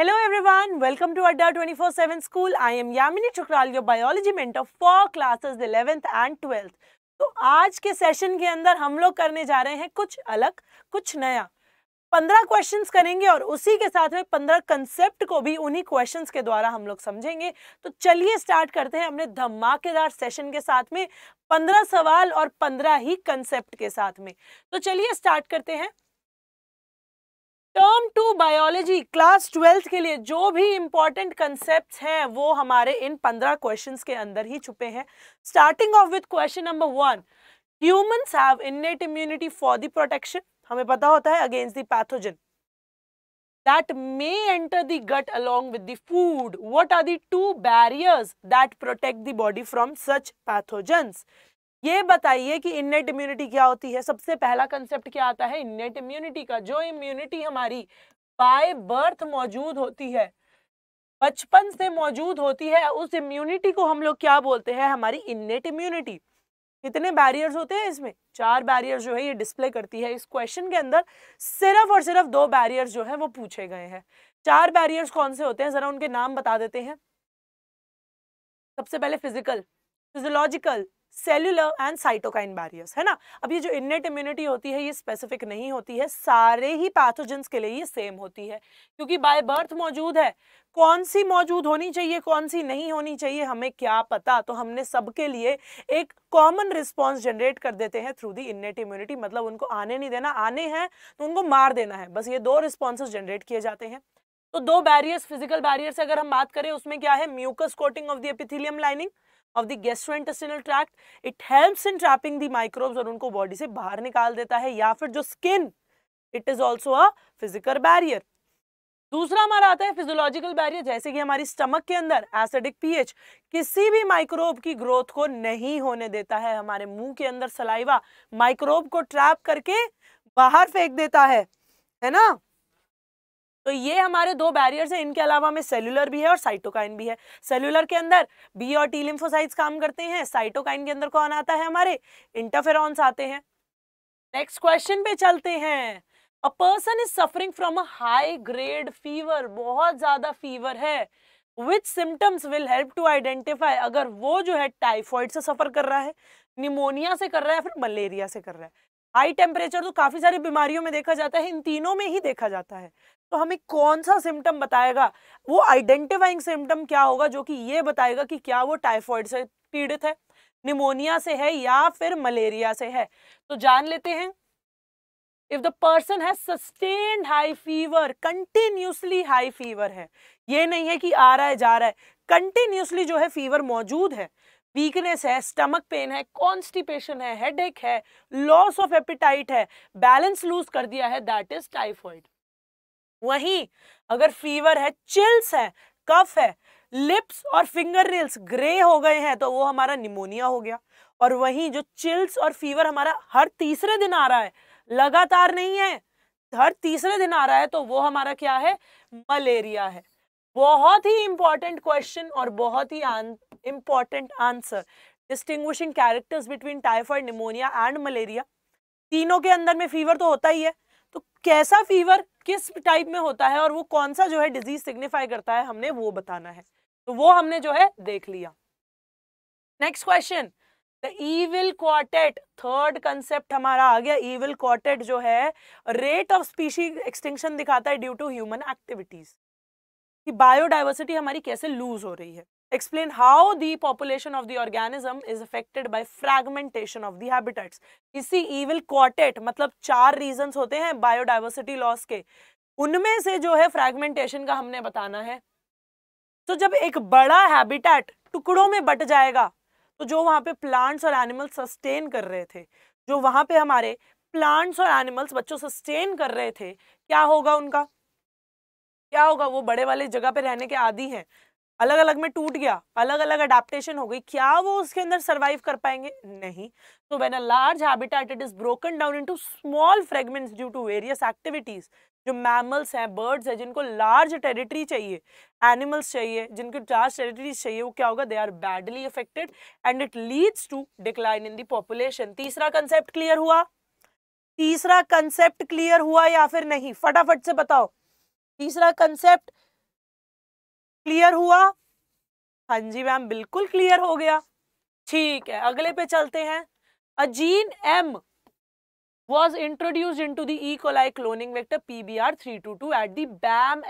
Hello everyone, welcome to Adda 24-7 school. I am Yamini Chukral, your biology mentor for classes 11th and 12th. तो आज के session के अंदर हम लोग करने जा रहे हैं कुछ अलग कुछ नया पंद्रह क्वेश्चंस करेंगे और उसी के साथ में पंद्रह कंसेप्ट को भी उन्हीं क्वेश्चंस के द्वारा हम लोग समझेंगे तो चलिए स्टार्ट करते हैं अपने धमाकेदार सेशन के साथ में पंद्रह सवाल और पंद्रह ही कंसेप्ट के साथ में तो चलिए स्टार्ट करते हैं term two biology class twelfth के लिए जो भी इंपॉर्टेंट कंसेप्ट हैं वो हमारे इन पंद्रह क्वेश्चन के अंदर ही छुपे हैं starting of with question number one humans have innate immunity for the protection हमें पता होता है against the pathogen that may enter the gut along with the food. What are the two barriers that protect the body from such pathogens? ये बताइए कि innate immunity क्या होती है सबसे पहला कंसेप्ट क्या आता है इन्नेट इम्यूनिटी का जो इम्यूनिटी हमारी बाय बर्थ मौजूद होती है बचपन से मौजूद होती है उस इम्यूनिटी को हम लोग क्या बोलते हैं हमारी इननेट इम्यूनिटी कितने बैरियर्स होते हैं इसमें चार बैरियर जो है ये डिस्प्ले करती है इस क्वेश्चन के अंदर सिर्फ और सिर्फ दो बैरियर्स जो है वो पूछे गए हैं चार बैरियर्स कौन से होते हैं जरा उनके नाम बता देते हैं सबसे पहले physical physiological cellular and cytokine barriers है ना अब ये जो इननेट इम्यूनिटी होती है ये स्पेसिफिक नहीं होती है सारे ही पैथोजेंस के लिए ये सेम होती है क्योंकि बाय बर्थ मौजूद है कौन सी मौजूद होनी चाहिए कौन सी नहीं होनी चाहिए हमें क्या पता तो हमने सबके लिए एक कॉमन रिस्पॉन्स जनरेट कर देते हैं थ्रू दी इननेट इम्यूनिटी मतलब उनको आने नहीं देना आने हैं तो उनको मार देना है बस ये दो रिस्पॉन्सेज जनरेट किए जाते हैं तो दो बैरियर्स फिजिकल बैरियर्स अगर हम बात करें उसमें क्या है mucus coating of the epithelium lining of the gastrointestinal tract it helps in trapping the microbes और उनको बॉडी से बाहर निकाल देता है या फिर जो skin it is also a physical barrier दूसरा हमारा आता है फिजियोलॉजिकल बैरियर जैसे कि हमारी स्टमक के अंदर एसिडिक पीएच किसी भी माइक्रोब की ग्रोथ को नहीं होने देता है हमारे मुंह के अंदर सलाइवा माइक्रोब को ट्रैप करके बाहर फेंक देता है है ना तो ये हमारे दो बैरियर्स हैं इनके अलावा हमें सेलुलर भी है और साइटोकाइन भी है सेलुलर के अंदर बी और टी लिम्फोसाइट्स काम करते हैं साइटोकाइन के अंदर कौन आता है हमारे इंटरफेरॉन्स आते हैं नेक्स्ट क्वेश्चन पे चलते हैं a person is suffering from a high grade fever बहुत ज्यादा फीवर है which symptoms will help to identify अगर वो जो है टाइफॉइड से सफर कर रहा है निमोनिया से कर रहा है फिर मलेरिया से कर रहा है हाई टेम्परेचर तो काफी सारी बीमारियों में देखा जाता है इन तीनों में ही देखा जाता है तो हमें कौन सा सिम्टम बताएगा वो आइडेंटिफाइंग सिम्टम क्या होगा जो कि ये बताएगा कि क्या वो टाइफॉइड से पीड़ित है निमोनिया से है या फिर मलेरिया से है तो जान लेते हैं इफ द पर्सन है sustained high fever continuously high fever है ये नहीं है कि आ रहा है जा रहा है कंटिन्यूसली जो है फीवर मौजूद है वीकनेस है स्टमक पेन है कॉन्स्टिपेशन है हेडेक है लॉस ऑफ एपिटाइट है बैलेंस लूज कर दिया है दैट इज टाइफॉइड वहीं अगर फीवर है चिल्स है कफ है लिप्स और फिंगर रेल्स ग्रे हो गए हैं तो वो हमारा निमोनिया हो गया और वहीं जो चिल्स और फीवर हमारा हर तीसरे दिन आ रहा है लगातार नहीं है हर तीसरे दिन आ रहा है तो वो हमारा क्या है मलेरिया है बहुत ही इंपॉर्टेंट क्वेश्चन और बहुत ही important answer distinguishing characters between typhoid pneumonia and malaria तीनों के अंदर में फीवर तो होता ही है तो कैसा फीवर किस टाइप में होता है और वो कौन सा जो है डिजीज सिग्निफाई करता है हमने वो बताना है तो वो हमने जो है देख लिया next question the evil quartet third concept हमारा आ गया ईविल क्वार्टेट जो है रेट ऑफ स्पीशी एक्सटिंक्शन दिखाता है ड्यू टू ह्यूमन एक्टिविटीज कि बायोडाइवर्सिटी हमारी कैसे लूज हो रही है explain how the population of the organism is affected by fragmentation of the habitat इसी ईविल क्वार्टेट मतलब चार रीजन होते हैं बायोडाइवर्सिटी लॉस के उनमें से जो है फ्रेगमेंटेशन का हमने बताना है तो जब एक बड़ा हैबिटेट टुकड़ों में बट जाएगा तो जो वहां पे प्लांट्स और एनिमल्स सस्टेन कर रहे थे जो वहां पे हमारे प्लांट्स और एनिमल्स बच्चों सस्टेन कर रहे थे क्या होगा उनका क्या होगा वो बड़े वाले जगह पे रहने के आदि हैं अलग अलग में टूट गया अलग अलग अडेप्टेशन हो गई क्या वो उसके अंदर सर्वाइव कर पाएंगे नहीं तो when a large habitat it is broken down to small fragment due to various activities जो मैमल्स हैं बर्ड्स हैं जिनको लार्ज टेरिटरी चाहिए एनिमल्स चाहिए जिनको लार्ज टेरिटरीज चाहिए वो क्या होगा they are badly affected and it leads to decline in the population तीसरा कंसेप्ट क्लियर हुआ तीसरा कंसेप्ट क्लियर हुआ या फिर नहीं फटाफट से बताओ तीसरा कंसेप्ट क्लियर हुआ हाँ जी मैम बिल्कुल क्लियर हो गया ठीक है अगले पे चलते हैं a gene a gene M was to into the to e. coli cloning vector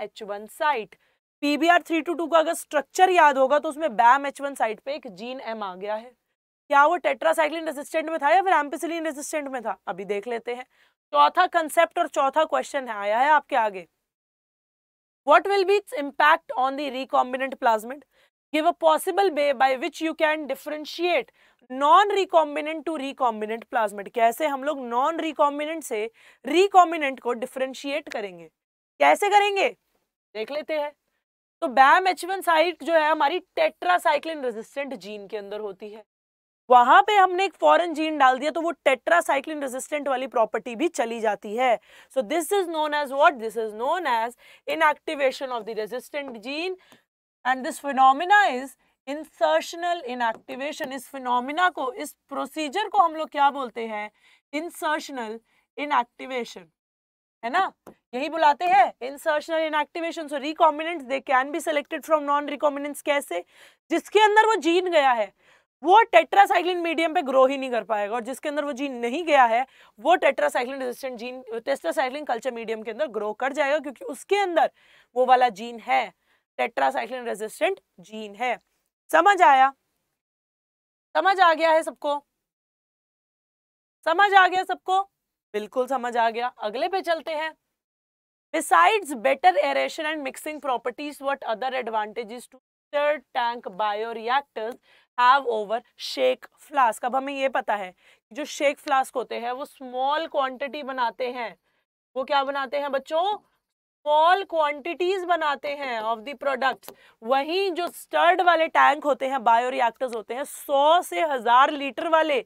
H one site PBR three two two का अगर स्ट्रक्चर याद होगा तो उसमें बैम एच वन साइट पे एक जीन एम आ गया है क्या वो टेट्रासाइक्लिन रेजिस्टेंट में था या फिर एम्पिसिलिन रेजिस्टेंट में था अभी देख लेते हैं चौथा कंसेप्ट और चौथा क्वेश्चन आया है आपके आगे What will be its impact on the recombinant plasmid? Give a possible way by which you can differentiate non recombinant to recombinant plasmid कैसे हम लोग नॉन रिकॉम्बिनेंट से रिकॉम्बिनेंट को डिफ्रेंशिएट करेंगे कैसे करेंगे देख लेते हैं तो बैम एच वन साइट जो है हमारी टेट्रासाइक्लिन रेजिस्टेंट जीन के अंदर होती है वहां पे हमने एक फॉरेन जीन डाल दिया तो वो टेट्रासाइक्लिन रेजिस्टेंट वाली प्रॉपर्टी भी चली जाती है so this is known as what this is known as inactivation of the resistant gene and this phenomena is insertional inactivation इस फिनोमिना को इस प्रोसीजर को हम लोग क्या बोलते हैं इंसर्शनल इनएक्टिवेशन है ना यही बुलाते हैं insertional inactivation so recombinants they can be selected from non recombinants कैसे जिसके अंदर वो जीन गया है वो टेट्रासाइक्लिन मीडियम पे ग्रो ही नहीं कर पाएगा और जिसके अंदर वो जीन नहीं गया है वो tetracycline resistant gene tetracycline culture medium के अंदर ग्रो कर जाएगा क्योंकि उसके अंदर वो वाला जीन है टेट्रासाइक्लिन रेजिस्टेंट जीन है समझ आया समझ आ गया है सबको समझ आ गया सबको बिल्कुल समझ आ गया अगले पे चलते हैं besides better aeration and mixing properties what other advantages do tank bioreactors have over shake flask अब हमें ये पता है कि जो शेक फ्लास्क होते हैं वो स्मॉल क्वांटिटी बनाते हैं वो क्या बनाते हैं बच्चों स्मॉल क्वांटिटीज बनाते हैं ऑफ द प्रोडक्ट्स वहीं जो स्टर्ड वाले टैंक होते हैं बायोरिएक्टर्स होते हैं सौ से हजार लीटर वाले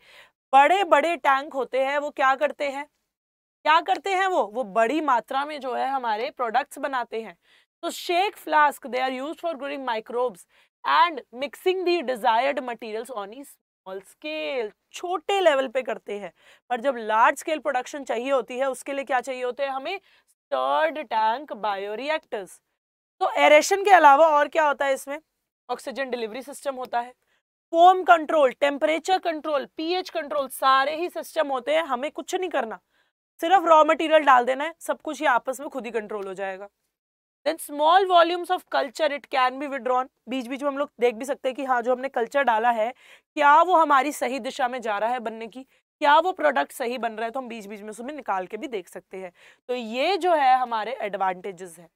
बड़े बड़े टैंक होते हैं वो क्या करते हैं क्या करते हैं वो वो बड़ी मात्रा में जो है हमारे प्रोडक्ट्स बनाते हैं तो shake flask they are use for growing microbes and mixing the desired materials on a small scale छोटे लेवल पे करते हैं पर जब लार्ज स्केल प्रोडक्शन चाहिए होती है उसके लिए क्या चाहिए होते हैं हमें स्टर्ड टैंक बायोरिएक्टर्स तो एरेशन के अलावा और क्या होता है इसमें ऑक्सीजन डिलीवरी सिस्टम होता है foam control temperature control pH control सारे ही सिस्टम होते हैं हमें कुछ नहीं करना सिर्फ रॉ मटेरियल डाल देना है सब कुछ ही आपस में खुद ही कंट्रोल हो जाएगा then small volumes of culture it can be withdrawn बीच बीच में हम लोग देख भी सकते हैं कि हाँ जो हमने कल्चर डाला है क्या वो हमारी सही दिशा में जा रहा है बनने की क्या वो प्रोडक्ट सही बन रहा है तो हम बीच बीच में उसमें निकाल के भी देख सकते हैं तो ये जो है हमारे एडवांटेजेस है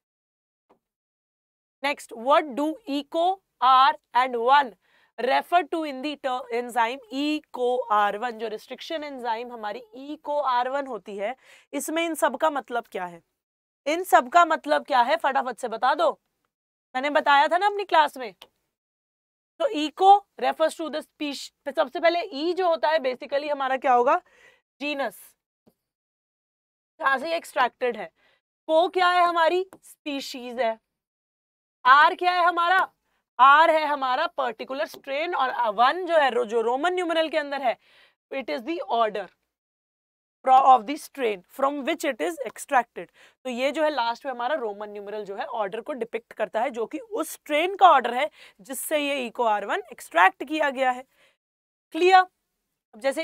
next what do Eco R and one refer to in the enzyme Eco R one जो रिस्ट्रिक्शन एंजाइम हमारी इको आर वन होती है इसमें इन सब का मतलब क्या है इन सब का मतलब क्या है फटाफट से बता दो मैंने बताया था ना अपनी क्लास में तो Eco refers to the species सबसे पहले ई e जो होता है बेसिकली हमारा क्या होगा जीनस से एक्सट्रैक्टेड है को क्या है हमारी स्पीशीज है आर क्या है हमारा आर है हमारा पर्टिकुलर स्ट्रेन और वन जो है जो रोमन न्यूमरल के अंदर है it is the order of this strain from which it is extracted तो ये जो है लास्ट में हमारा रोमन न्यूमरल जो है ऑर्डर को डिपिक्ट करता है जो कि उस ट्रेन का ऑर्डर है जिससे ये इको आर वन एक्सट्रैक्ट किया गया है क्लियर अब जैसे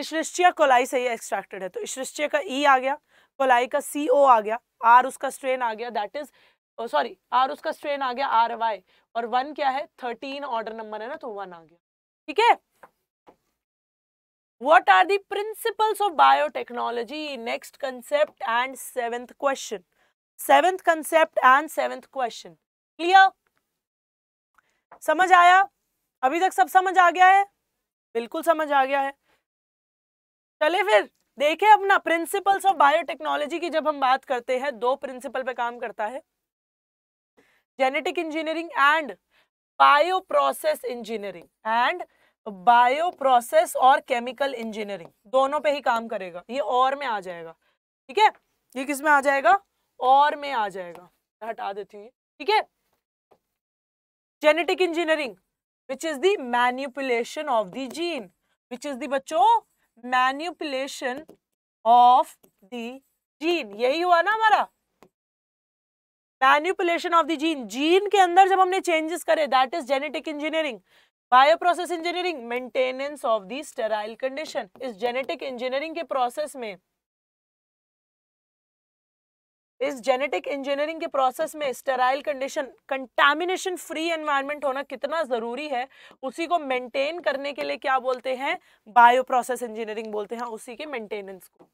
इश्रिश्चिया कोलाई से ये एक्सट्रैक्टेड है तो इश्रिश्चिया का ई e आ गया कोलाई का सी ओ आ गया आर उसका स्ट्रेन आ गया दैट इज सॉरी आर उसका स्ट्रेन आ गया आर वाई और वन क्या है थर्टीन ऑर्डर नंबर है ना तो वन आ गया ठीक है what are the principles of biotechnology next concept and seventh question seventh concept and seventh question clear समझ आया अभी तक सब समझ आ गया है बिल्कुल समझ आ गया है चले फिर देखे अपना प्रिंसिपल ऑफ बायोटेक्नोलॉजी की जब हम बात करते हैं दो प्रिंसिपल पे काम करता है genetic engineering and bioprocess engineering and bio process और केमिकल इंजीनियरिंग दोनों पे ही काम करेगा ये और में आ जाएगा ठीक है ये किस में आ जाएगा और में आ जाएगा हटा देती हूँ ठीक है genetic engineering which is the manipulation of the gene which is the बच्चों मैन्युपुलेशन ऑफ द जीन यही हुआ ना हमारा manipulation of the gene gene के अंदर जब हमने चेंजेस करे that is genetic engineering bioprocess engineering maintenance of the sterile condition इस जेनेटिक इंजीनियरिंग के प्रोसेस में इस जेनेटिक इंजीनियरिंग के प्रोसेस में sterile condition contamination free environment होना कितना ज़रूरी है उसी को मेंटेन करने के लिए क्या बोलते हैं बायो प्रोसेस इंजीनियरिंग बोलते हैं उसी के मेंटेनेंस को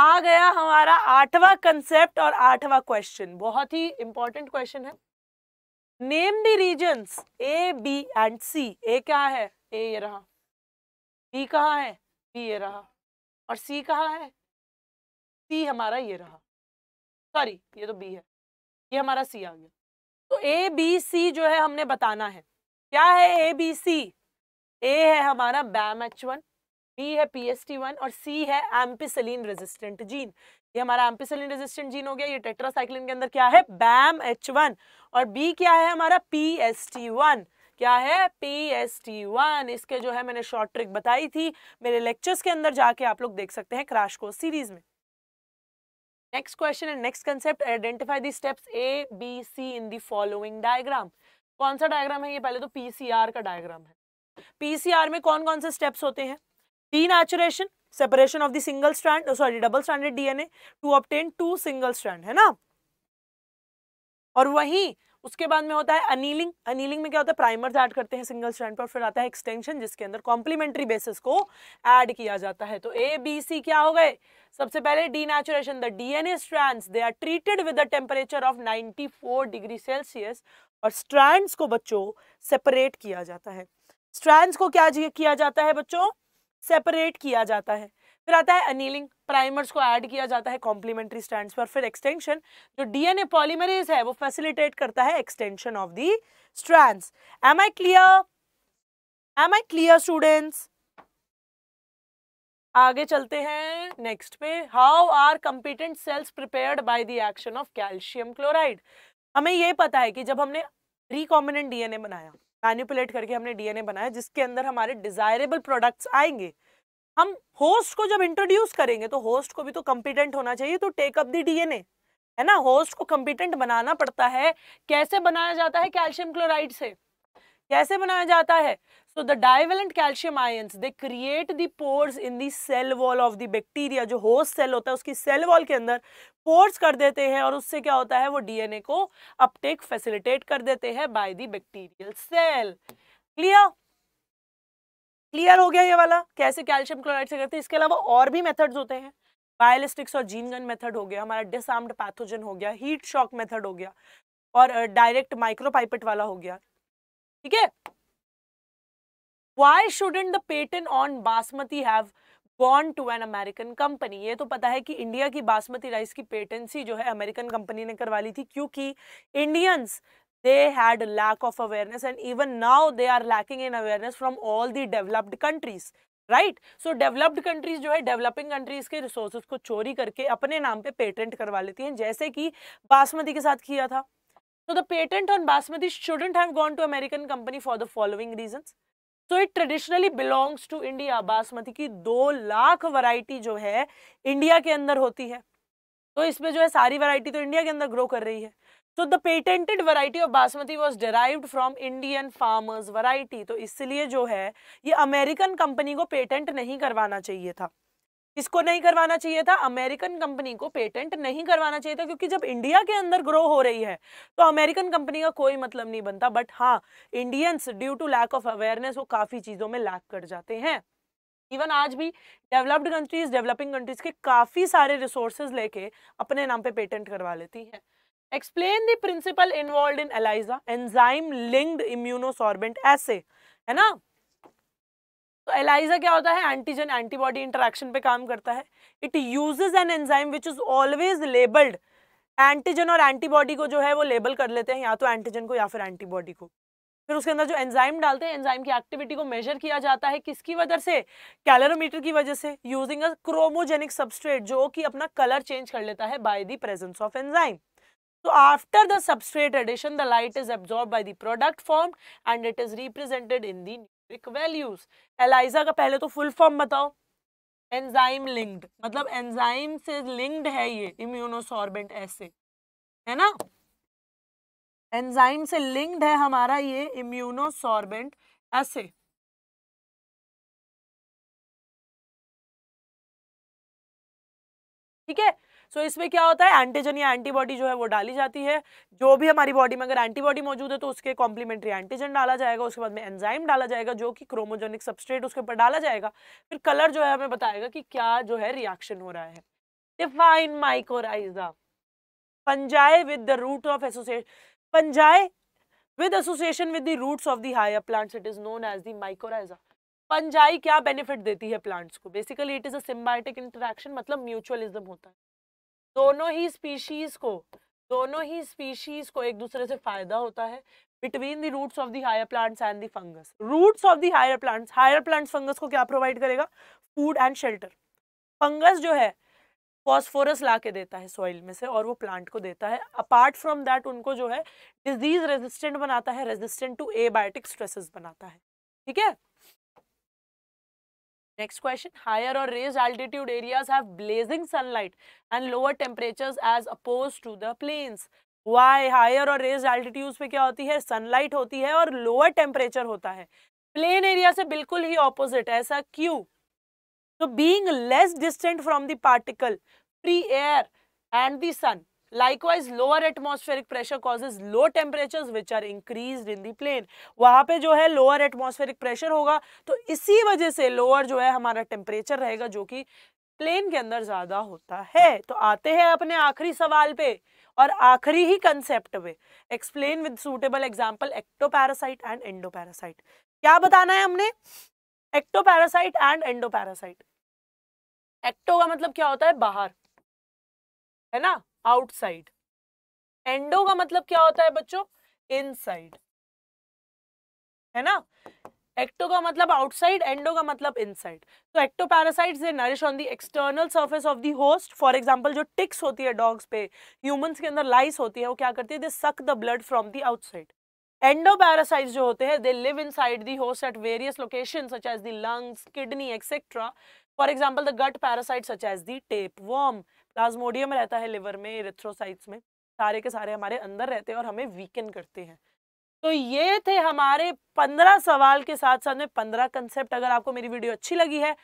आ गया हमारा आठवां कंसेप्ट और आठवां क्वेश्चन बहुत ही इंपॉर्टेंट क्वेश्चन है name the region A B and C A क्या है ए ये रहा बी कहा है बी ये रहा और सी कहा है सी हमारा ये रहा सॉरी ये तो बी है ये हमारा सी आ गया तो ए बी सी जो है हमने बताना है क्या है ए बी सी ए है हमारा बैम एच वन बी है पी एस टी वन और सी है एम्पिसलिन रेजिस्टेंट जीन ये हमारा एम्पिसिलिन रेजिस्टेंट जीन हो गया ये टेट्रासाइक्लिन के अंदर क्या है बैम एच वन और बी क्या है हमारा पी एस टी वन क्या है पी एस टी वन इसके जो है मैंने शॉर्ट ट्रिक बताई थी मेरे लेक्चर्स के अंदर जाके आप लोग देख सकते हैं क्रैश कोर्स सीरीज में next question and next concept identify the steps A B C in the following diagram कौन सा डायग्राम है ये पहले तो पीसीआर का डायग्राम है पीसीआर में कौन कौन से स्टेप्स होते हैं D denaturation separation of the single strand sorry double stranded DNA to obtain to single strand है ना और वहीं उसके बाद में होता है अनिलिंग अनिलिंग में क्या होता है प्राइमर्स ऐड करते हैं सिंगल स्ट्रैंड पर फिर आता है एक्सटेंशन जिसके अंदर कॉम्प्लीमेंट्री बेसिस को ऐड किया जाता है तो ए बी सी क्या हो गए सबसे पहले denaturation the DNA strands they are treated with the temperature of 94 degree Celsius और स्ट्रैंड्स को बच्चों सेपरेट किया जाता है स्ट्रैंड्स को क्या किया जाता है बच्चों सेपरेट किया जाता है फिर आता है अनिलिंग प्राइमर्स को ऐड किया जाता है कॉम्प्लीमेंट्री स्टैंड पर फिर एक्सटेंशन जो डीएनए पॉलीमरेज है वो फैसिलिटेट करता है extension of the strands am I clear am I clear students आगे चलते हैं नेक्स्ट पे how are competent cells prepared by the action of calcium chloride हमें ये पता है कि जब हमने रिकॉम्बिनेंट डीएनए बनाया मैनिपुलेट करके हमने डीएनए बनाया जिसके अंदर हमारे डिजायरेबल प्रोडक्ट्स आएंगे हम होस्ट को जब इंट्रोड्यूस करेंगे तो होस्ट को भी तो कम्पिटेंट होना चाहिए तो टेक अप दी डीएनए है ना होस्ट को कम्पिटेंट बनाना पड़ता है कैसे बनाया जाता है कैल्शियम क्लोराइड से कैसे बनाया जाता है so the divalent calcium ions they create the pores in the cell wall of the bacteria जो होस्ट सेल होता है उसकी सेल वॉल के अंदर पोर्स कर देते हैं और उससे क्या होता है वो डीएनए को अपटेक फैसिलिटेट कर देते हैं by the bacterial cell clear clear हो गया ये वाला कैसे कैल्शियम क्लोराइड से करते हैं इसके अलावा और भी मेथड्स होते हैं बायोलिस्टिक्स और जीन गन मेथड हो गया हमारा डिसआर्म्ड पैथोजन हो गया हीट शॉक मेथड हो गया और डायरेक्ट uh, माइक्रोपाइपेट वाला हो गया ठीक है why shouldn't the patent on basmati have gone to an American company ये तो पता है कि इंडिया की बासमती राइस की पेटेंसी जो है अमेरिकन कंपनी ने करवा ली थी क्योंकि Indians they had lack of awareness and even now they are lacking in awareness from all the developed countries right so developed countries जो है डेवलपिंग कंट्रीज के रिसोर्सेज को चोरी करके अपने नाम पे पेटेंट करवा लेती हैं जैसे कि बासमती के साथ किया था So the patent on basmati shouldn't have gone to American company for the following reasons. So it traditionally belongs to India. Basmati ki दो lakh variety jo hai india ke andar hoti hai तो इसमें jo hai सारी variety to india ke andar grow kar rahi hai so the patented variety of basmati was derived from indian farmers variety तो isliye jo hai ye american company ko patent nahi करवाना chahiye tha किसको नहीं करवाना चाहिए था American company को patent नहीं करवाना चाहिए था क्योंकि जब इंडिया के अंदर ग्रो हो रही है तो अमेरिकन कंपनी का कोई मतलब नहीं बनता बट हाँ Indians due to lack of awareness वो काफ़ी चीज़ों में लैक कर जाते हैं इवन आज भी डेवलप्ड कंट्रीज डेवलपिंग कंट्रीज के काफ़ी सारे रिसोर्सेज लेके अपने नाम पे पेटेंट करवा लेती है explain the principle involve in ELISA enzyme linked immunosorbent ऐसे है ना तो एलाइजा क्या होता है एंटीजन एंटीबॉडी इंटरेक्शन पे काम करता है it uses an enzyme which is always labelled antigen और एंटीबॉडी को जो है वो लेबल कर लेते हैं या तो एंटीजन को या फिर एंटीबॉडी को फिर उसके अंदर जो एंजाइम डालते हैं एंजाइम की एक्टिविटी को मेजर किया जाता है किसकी वजह से कैलोरोमीटर की वजह से यूजिंग अ क्रोमोजेनिक सबस्ट्रेट जो कि अपना कलर चेंज कर लेता है by the presence of enzyme तो after the substrate addition the light is absorb by the product form and it is represented in the values ELISA का पहले तो फुल फॉर्म बताओ एंजाइम लिंक्ड मतलब enzyme से लिंक्ड है ये immunosorbent ऐसे है ना एंजाइम से लिंक्ड है हमारा ये इम्यूनोसॉर्बेंट ऐसे ठीक है सो so, इसमें क्या होता है एंटीजन या एंटीबॉडी जो है वो डाली जाती है जो भी हमारी बॉडी में अगर एंटीबॉडी मौजूद है तो उसके कॉम्प्लीमेंट्री एंटीजन डाला जाएगा उसके बाद में एंजाइम डाला जाएगा जो कि क्रोमोजेनिक सबस्ट्रेट उसके ऊपर डाला जाएगा फिर कलर जो है हमें बताएगा कि क्या जो है रिएक्शन हो रहा है define mycorrhiza fungi with the root of association fungi with association with the roots of the higher plants it is known as the mycorrhiza fungi क्या बेनिफिट देती है प्लांट्स को basically it is a symbiotic interaction मतलब mutualism होता है दोनों ही species को दोनों ही स्पीशीज को एक दूसरे से फायदा होता है between the roots of the higher plants and the fungus roots of the higher plants higher plants fungus को क्या प्रोवाइड करेगा फूड एंड शेल्टर फंगस जो है फॉस्फोरस ला के देता है सॉइल में से और वो प्लांट को देता है अपार्ट फ्रॉम दैट उनको जो है डिजीज रेजिस्टेंट बनाता है रेजिस्टेंट टू एबायोटिक स्ट्रेसेस बनाता है ठीक है Next question, higher or raised altitude areas have blazing sunlight and lower temperatures as opposed to the plains. Why higher or raised altitudes पे क्या होती है sunlight होती है और lower temperature होता है प्लेन एरिया से बिल्कुल ही ऑपोजिट ऐसा क्यों तो being less distant from the particle free air and the sun Likewise, lower atmospheric pressure causes low temperatures which are increased in the plane. वहाँ पे जो है lower atmospheric pressure होगा तो इसी वजह से lower जो है हमारा temperature रहेगा जो कि प्लेन के अंदर ज्यादा होता है तो आते हैं अपने आखिरी सवाल पे और आखिरी ही कंसेप्ट पे explain with suitable ecto ectoparasite and endoparasite क्या बताना है हमने एक्टोपैरासाइट एंड एंडोपैरासाइट एक्टो का मतलब क्या होता है बाहर है ना आउटसाइड एंडो का मतलब क्या होता है बच्चों इनसाइड है ना एक्टो का मतलब आउटसाइड एंडो का मतलब इनसाइड तो ectoparasite they nourish on the external surface of the host for example जो टिक्स होती है डॉग्स पे ह्यूमंस के अंदर लाइस होती है वो क्या करती है they suck the blood from the outside endoparasite जो होते हैं they live inside the host at various location such as the lungs kidney etcetera for example the gut parasite such as the tapeworm plasmodium रहता है liver में erythrocytes में सारे के सारे हमारे अंदर रहते हैं और हमें वीकेंड करते हैं तो ये थे हमारे पंद्रह सवाल के साथ साथ में पंद्रह कंसेप्ट अगर आपको मेरी वीडियो अच्छी लगी है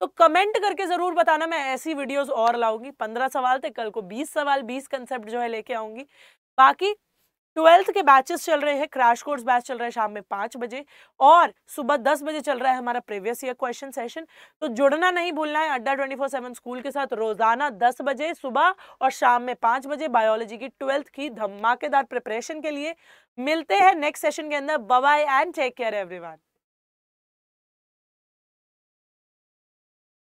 तो कमेंट करके ज़रूर बताना मैं ऐसी वीडियोस और लाऊंगी पंद्रह सवाल थे कल को बीस सवाल बीस कंसेप्ट जो है लेके आऊंगी बाकी ट्वेल्थ के बैचेस चल रहे हैं क्रैश कोर्स बैच चल रहा है शाम में पांच बजे और सुबह दस बजे चल रहा है हमारा प्रीवियस ईयर क्वेश्चन सेशन तो जुड़ना नहीं भूलना है अड्डा ट्वेंटी फोर सेवन स्कूल के साथ रोजाना दस बजे सुबह और शाम में पांच बजे बायोलॉजी की ट्वेल्थ की धमाकेदार प्रिपरेशन के लिए मिलते हैं नेक्स्ट सेशन के अंदर bye and take care every